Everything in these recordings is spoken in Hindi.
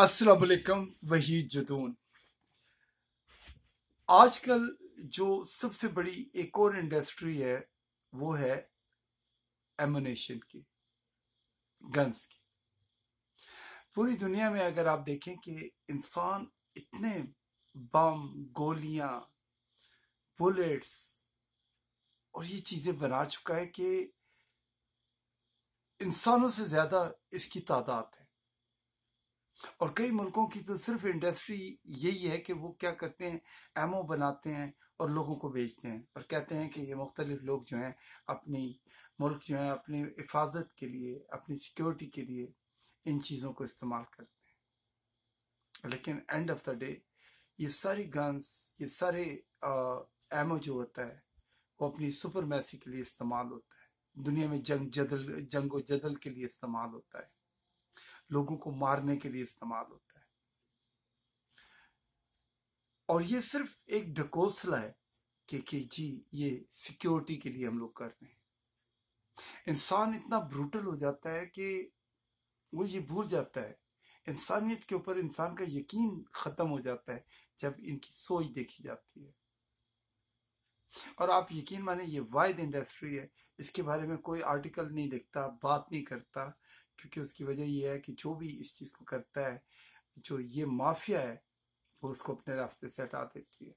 असलकम वही जदून आजकल जो सबसे बड़ी एक और इंडस्ट्री है वो है एमोनेशन की गन्स की पूरी दुनिया में अगर आप देखें कि इंसान इतने बम गोलियां बुलेट्स और ये चीज़ें बना चुका है कि इंसानों से ज़्यादा इसकी तादाद है और कई मुल्कों की तो सिर्फ इंडस्ट्री यही है कि वो क्या करते हैं एमओ बनाते हैं और लोगों को बेचते हैं और कहते हैं कि ये मुख्तलिफ लोग जो हैं अपनी मुल्क जो है अपनी हिफाजत के लिए अपनी सिक्योरिटी के लिए इन चीज़ों को इस्तेमाल करते हैं लेकिन एंड ऑफ द डे ये सारी गन्स ये सारे एमओ जो होता है वो अपनी सुपर मैसी के लिए इस्तेमाल होता है दुनिया में जंग जदल व जदल के लिए इस्तेमाल होता है लोगों को मारने के लिए इस्तेमाल होता है और ये सिर्फ एक ढकोसला है कि, कि जी ये सिक्योरिटी के लिए हम लोग कर रहे हैं इंसान इतना ब्रूटल हो जाता है कि वो ये भूल जाता है इंसानियत के ऊपर इंसान का यकीन ख़त्म हो जाता है जब इनकी सोच देखी जाती है और आप यकीन माने ये वायद इंडस्ट्री है इसके बारे में कोई आर्टिकल नहीं लिखता बात नहीं करता क्योंकि उसकी वजह यह है कि जो भी इस चीज़ को करता है जो ये माफिया है वो उसको अपने रास्ते से हटा देती है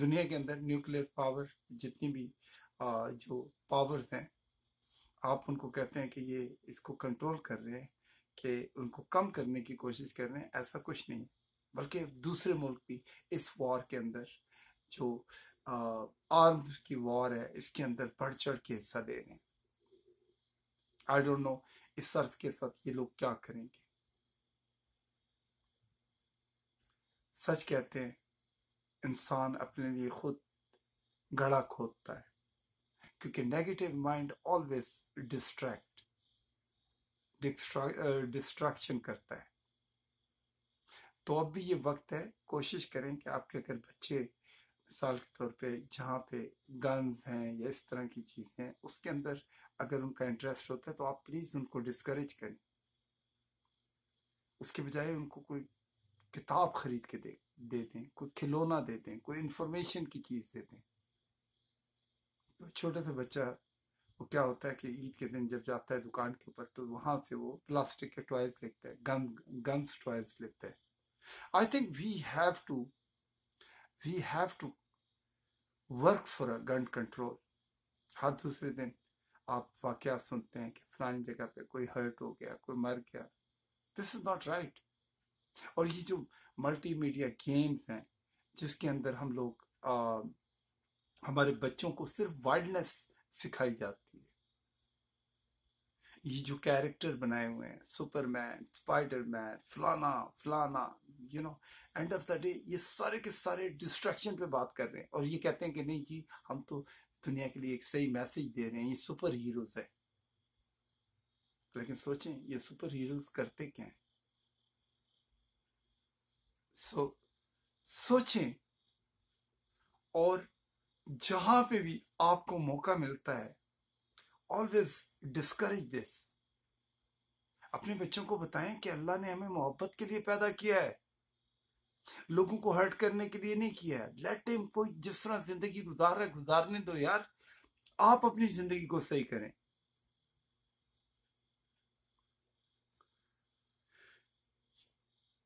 दुनिया के अंदर न्यूक्लियर पावर जितनी भी जो पावर्स हैं आप उनको कहते हैं कि ये इसको कंट्रोल कर रहे हैं कि उनको कम करने की कोशिश कर रहे हैं ऐसा कुछ नहीं बल्कि दूसरे मुल्क भी इस वॉर के अंदर जो आर्म्स की वॉर है इसके अंदर बढ़ चढ़ के हिस्सा दे रहे हैं आई डोंट नो इस शर्त के साथ ये लोग क्या करेंगे सच कहते हैं इंसान अपने लिए खुद गड़ा खोदता है क्योंकि negative mind always distract distraction करता है तो अब भी ये वक्त है कोशिश करें कि आपके अगर बच्चे मिसाल के तौर पे जहाँ पे गन्स हैं या इस तरह की चीज़ें हैं उसके अंदर अगर उनका इंटरेस्ट होता है तो आप प्लीज़ उनको डिस्करेज करें उसके बजाय उनको कोई किताब खरीद के दे दे दें कोई खिलौना दे दें कोई इन्फॉर्मेशन की चीज़ दे दें तो छोटा सा बच्चा वो क्या होता है कि ईद के दिन जब जाता है दुकान के ऊपर तो वहाँ से वो प्लास्टिक के टॉयज लेता है गन गन्स टॉयज लेता है I think we have to we have to work for a gun control हर दूसरे दिन आप वाक़ सुनते हैं कि फलानी जगह पे कोई हर्ट हो गया कोई मर गया दिस इज़ नॉट राइट और ये जो मल्टीमीडिया गेम्स हैं जिसके अंदर हम लोग आ, हमारे बच्चों को सिर्फ वाइल्डनेस सिखाई जाती है ये जो कैरेक्टर बनाए हुए हैं सुपरमैन स्पाइडरमैन फलाना फलाना you know end of the day ये सारे के सारे डिस्ट्रैक्शन पे बात कर रहे हैं और ये कहते हैं कि नहीं जी हम तो दुनिया के लिए एक सही मैसेज दे रहे हैं ये सुपर हीरोज है लेकिन सोचें ये सुपर हीरोज करते क्या हैं सो सोचें और जहां पे भी आपको मौका मिलता है ऑलवेज डिस्करेज दिस अपने बच्चों को बताएं कि अल्लाह ने हमें मोहब्बत के लिए पैदा किया है लोगों को हर्ट करने के लिए नहीं किया है लेट टाइम कोई जिस तरह जिंदगी गुजार रहा है गुजारने दो यार आप अपनी जिंदगी को सही करें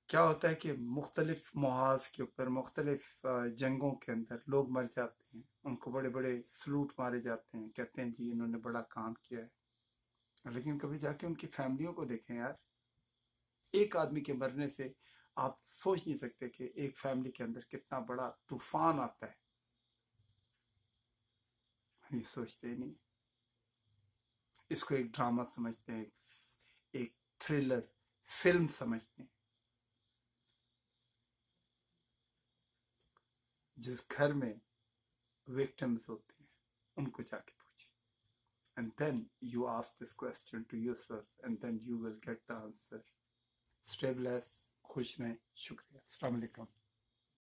क्या होता है कि मुख्तलिफ महाज के ऊपर मुख्तलिफ जंगों के अंदर लोग मर जाते हैं उनको बड़े बड़े सलूट मारे जाते हैं कहते हैं जी इन्होंने बड़ा काम किया है लेकिन कभी जाके उनकी फैमिलियों को देखें यार एक आदमी के मरने से आप सोच नहीं सकते कि एक फैमिली के अंदर कितना बड़ा तूफान आता है हम ये सोचते नहीं इसको एक ड्रामा समझते हैं एक थ्रिलर फिल्म समझते हैं जिस घर में विक्टिम्स होते हैं उनको जाके पूछे and then you ask this question to yourself and then you will get the answer stay blessed खुश रहें शुक्रिया अलकुम